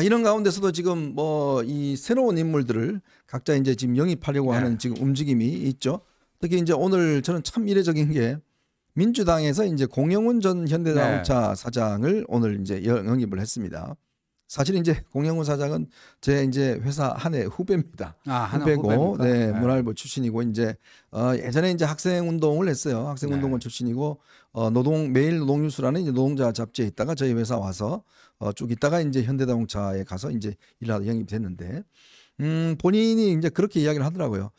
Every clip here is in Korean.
이런 가운데서도 지금 뭐 이 새로운 인물들을 각자 이제 지금 영입하려고 네. 하는 지금 움직임이 있죠. 특히 이제 오늘 저는 참 이례적인 게 민주당에서 이제 공영훈 전 현대자동차 사장을 오늘 이제 영입을 했습니다. 사실 이제 공영훈 사장은 제 이제 회사 한 해 후배입니다. 아, 후배고, 네, 네, 문화일보 출신이고 이제 어, 예전에 이제 학생 운동을 했어요. 학생 네. 운동권 출신이고 어, 노동 매일 노동뉴스라는 이제 노동자 잡지에 있다가 저희 회사 와서 어, 쭉 있다가 이제 현대자동차에 가서 이제 일하다 영입 됐는데. 음, 본인이 이제 그렇게 이야기를 하더라고요.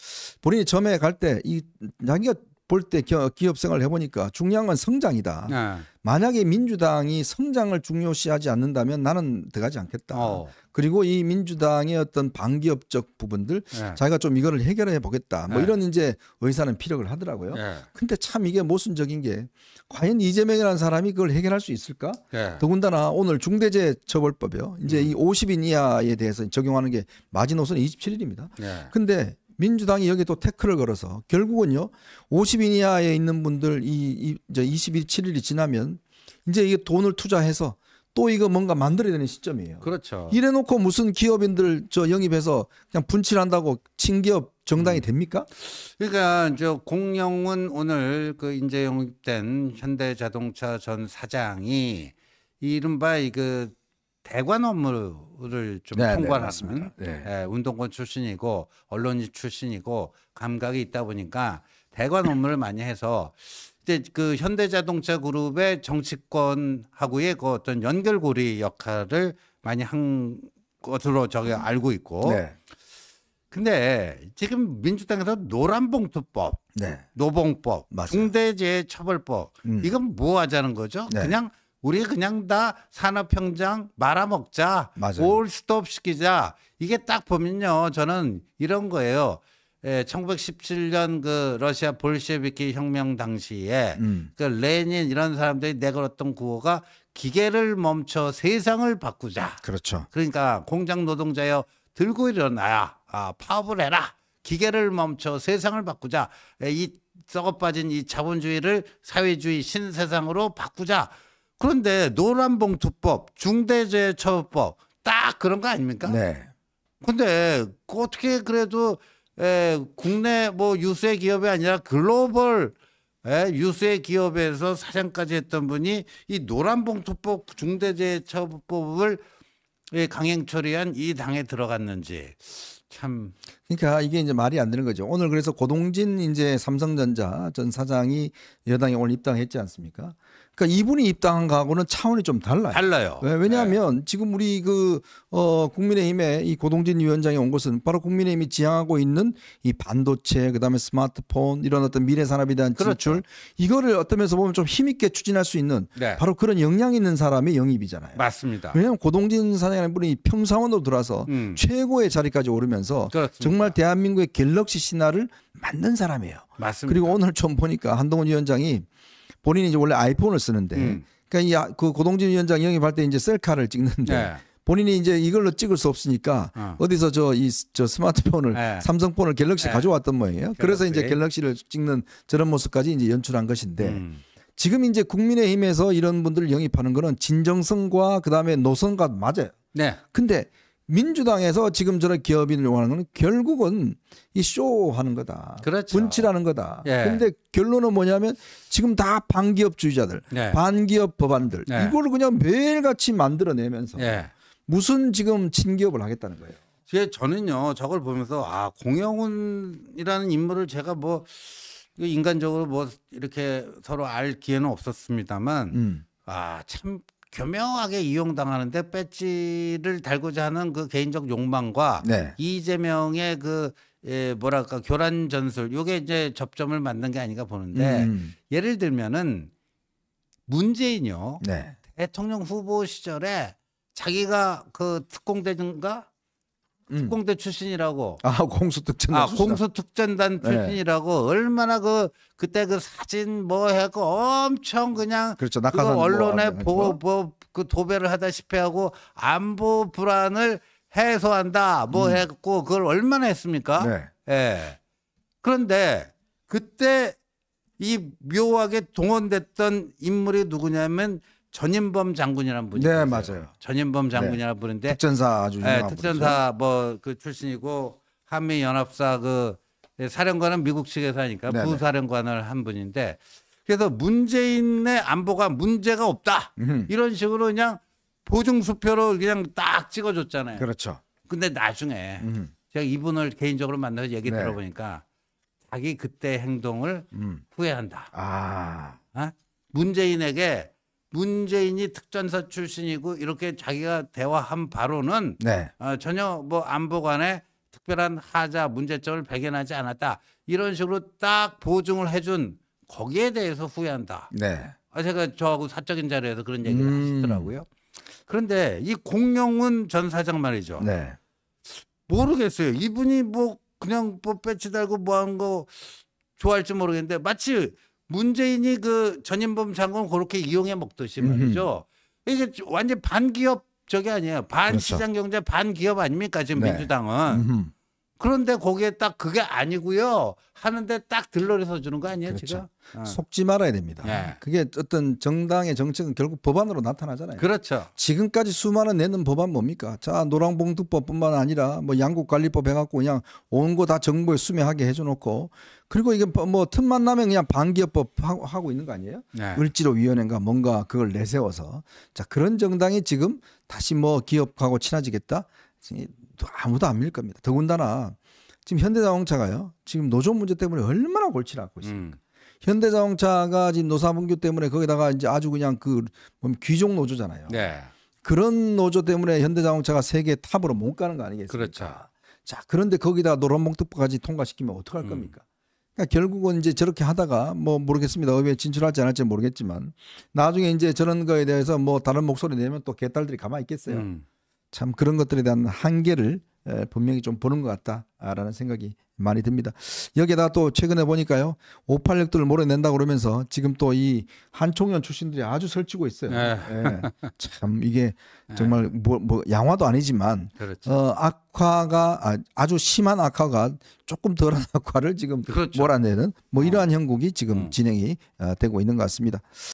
본인이 처음에 갈 때이 자기가 볼때 기업 생활을 해보니까 중요한 건 성장이다. 네. 만약에 민주당이 성장을 중요시하지 않는다면 나는 들어가지 않겠다. 어. 그리고 이 민주당의 어떤 반기업적 부분들 네. 자기가 좀 이거를 해결해 보겠다. 뭐 네. 이런 이제 의사는 피력을 하더라고요. 네. 근데 참 이게 모순적인 게 과연 이재명이라는 사람이 그걸 해결할 수 있을까? 네. 더군다나 오늘 중대재해처벌법이요. 이제 음. 이 50인 이하에 대해서 적용하는 게 마지노선이 27일입니다. 근데 민주당이 여기 또 태클을 걸어서 결국은요 50인 이하에 있는 분들 이, 이 이제 20일 7일이 지나면 이제 이게 돈을 투자해서 또 이거 뭔가 만들어야 되는 시점이에요. 그렇죠. 이래놓고 무슨 기업인들 저 영입해서 그냥 분칠한다고 친기업 정당이 음. 됩니까? 그러니까 저 공영은 오늘 그 인재 영입된 현대자동차 전 사장이 이른바 이그 대관 업무를 좀 네, 네 통과하는 네, 네. 예, 운동권 출신이고 언론인 출신이고 감각이 있다 보니까 대관 업무를 많이 해서 이제 그 현대자동차 그룹의 정치권하고의 그 어떤 연결고리 역할을 많이 한 것으로 저게 음. 알고 있고. 네. 근데 지금 민주당에서 노란봉투법, 네. 노봉법, 맞아요. 중대재해처벌법 음. 이건 뭐 하자는 거죠? 네. 그냥 우리 그냥 다 산업형장 말아먹자. 맞아요. 올 스톱 시키자. 이게 딱 보면요. 저는 이런 거예요. 에, 예, 1917년 그 러시아 볼셰비키 혁명 당시에 음. 그 레닌 이런 사람들이 내걸었던 구호가 기계를 멈춰 세상을 바꾸자. 그렇죠. 그러니까 공장 노동자여 들고 일어나야 아, 파업을 해라. 기계를 멈춰 세상을 바꾸자. 예, 이 썩어 빠진 이 자본주의를 사회주의 신세상으로 바꾸자. 그런데 노란봉투법, 중대재해처벌법 딱 그런 거 아닙니까? 네. 근데 어떻게 그래도 에, 국내 뭐 유수의 기업이 아니라 글로벌 에, 유수의 기업에서 사장까지 했던 분이 이 노란봉투법 중대재해처벌법을 강행 처리한 이 당에 들어갔는지 참 그러니까 이게 이제 말이 안 되는 거죠. 오늘 그래서 고동진 이제 삼성전자 전 사장이 여당에 오늘 입당했지 않습니까? 그러니까 이분이 입당한 거하고는 차원이 좀 달라요. 달라요. 네, 왜냐하면 네. 지금 우리 그 어, 국민의힘에 이 고동진 위원장이 온 것은 바로 국민의힘이 지향하고 있는 이 반도체 그다음에 스마트폰 이런 어떤 미래 산업에 대한 그렇죠. 진출 그렇죠. 이거를 어떤 면에서 보면 좀 힘있게 추진할 수 있는 네. 바로 그런 역량 있는 사람의 영입이잖아요. 맞습니다. 왜냐하면 고동진 사장이라는 분이 평사원으로 들어와서 음. 최고의 자리까지 오르면서 그렇습니다. 정말 대한민국의 갤럭시 신화를 만든 사람이에요. 맞습니다. 그리고 오늘 좀 보니까 한동훈 위원장이 본인이 이제 원래 아이폰을 쓰는데 음. 그러니까 이그 아, 고동진 위원장 영입할 때 이제 셀카를 찍는데 네. 본인이 이제 이걸로 찍을 수 없으니까 어. 디서 저 이 저 스마트폰을 네. 삼성폰을 갤럭시 네. 가져왔던 모양이에요. 그래서 이제 갤럭시를 찍는 저런 모습까지 이제 연출한 것인데 음. 지금 이제 국민의힘에서 이런 분들을 영입하는 거는 진정성과 그다음에 노선과 맞아요. 네. 근데 민주당에서 지금 저런 기업인을 요구하는 건 결국은 이 쇼하는 거다. 그렇죠. 분칠하는 거다. 예. 그런데 결론은 뭐냐면 지금 다 반기업주의자들, 예. 반기업 법안들 예. 이걸 그냥 매일같이 만들어내면서 예. 무슨 지금 친기업을 하겠다는 거예요. 제 저는요 저걸 보면서 아 공영훈이라는 인물을 제가 뭐 인간적으로 뭐 이렇게 서로 알 기회는 없었습니다만 음. 아참 교묘하게 이용당하는데 배지를 달고자 하는 그 개인적 욕망과 네. 이재명의 그 예, 뭐랄까 교란 전술 요게 이제 접점을 맞는 게 아닌가 보는데 음. 예를 들면은 문재인요 네. 대통령 후보 시절에 자기가 그 특공대든가 음. 특공대 출신이라고. 아 공수특전단. 아 공수특전단 네. 출신이라고 네. 얼마나 그 그때 그 사진 뭐했고 엄청 그냥 그렇죠 뭐 그 언론에 보고 뭐그 도배를 하다시피 하고 안보 불안을 해소한다 뭐 음. 했고 그걸 얼마나 했습니까? 네. 예. 그런데 그때 이 묘하게 동원됐던 인물이 누구냐면 전인범 장군이라는 분이 네 계세요. 맞아요. 전인범 네. 장군이라는 분인데 특전사 아주 예, 유명한 특전사 뭐 그 출신이고 한미 연합사 그 사령관은 미국 측에서 하니까 네네. 네. 부사령관을 한 분인데 그래서 문재인의 안보가 문제가 없다 음흠. 이런 식으로 그냥 보증 수표로 그냥 딱 찍어줬잖아요. 그렇죠. 근데 나중에 음흠. 제가 이분을 개인적으로 만나서 얘기 네. 들어보니까 자기 그때 행동을 음. 후회한다. 아 어? 문재인에게 문재인이 특전사 출신이고 이렇게 자기가 대화한 바로는 네. 어, 전혀 뭐 안보 관에 특별한 하자 문제점을 발견하지 않았다 이런 식으로 딱 보증을 해준 거기에 대해서 후회한다. 네. 아, 제가 저하고 사적인 자리에서 그런 얘기를 음. 하시더라고요. 그런데 이 공영훈 전 사장 말이죠. 네. 모르겠어요. 이분이 뭐 그냥 뭐 배치 달고 뭐 한 거 좋아할지 모르겠는데 마치 문재인이 그전임범 장관 그렇게 이용해 먹듯이 말이죠. 이제 완전 반기업 저게 아니에요. 반시장 그렇죠. 경제 반기업 아닙니까 지금 네. 민주당은. 음흠. 그런데 거기에 딱 그게 아니고요 하는데 딱 들러리서 주는 거 아니에요 그렇죠. 지금? 어. 속지 말아야 됩니다. 네. 그게 어떤 정당의 정책은 결국 법안으로 나타나잖아요. 그렇죠. 지금까지 수많은 내는 법안 뭡니까? 자 노랑봉투법뿐만 아니라 뭐 양국관리법 해갖고 그냥 온 거 다 정부에 수매하게 해줘놓고 그리고 이게 뭐, 뭐 틈만 나면 그냥 반기업법 하고 있는 거 아니에요? 네. 을지로위원회인가 뭔가 그걸 내세워서 자 그런 정당이 지금 다시 뭐 기업하고 친해지겠다 아무도 안 밀 겁니다. 더군다나 지금 현대자동차가요. 지금 노조 문제 때문에 얼마나 골치를 앓고 있습니까? 음. 현대자동차가 지금 노사분규 때문에 거기다가 이제 아주 그냥 그 귀족 노조잖아요. 네. 그런 노조 때문에 현대자동차가 세계 탑으로 못 가는 거 아니겠습니까? 그렇죠. 자 그런데 거기다 노란봉투까지 통과시키면 어떡할 겁니까? 음. 그러니까 결국은 이제 저렇게 하다가 뭐 모르겠습니다. 왜 진출할지 안 할지 모르겠지만 나중에 이제 저런 거에 대해서 뭐 다른 목소리 내면 또 개딸들이 가만히 있겠어요. 음. 참 그런 것들에 대한 한계를 분명히 좀 보는 것 같다라는 생각이 많이 듭니다. 여기에다 또 최근에 보니까요. 586들을 몰아낸다 그러면서 지금 또 이 한총련 출신들이 아주 설치고 있어요. 네. 네. 참 이게 네. 정말 뭐, 뭐 양화도 아니지만 그렇죠. 어, 악화가 아, 주 심한 악화가 조금 덜한 악화를 지금 그렇죠. 몰아내는 뭐 이러한 어. 형국이 지금 음. 진행이 어, 되고 있는 것 같습니다.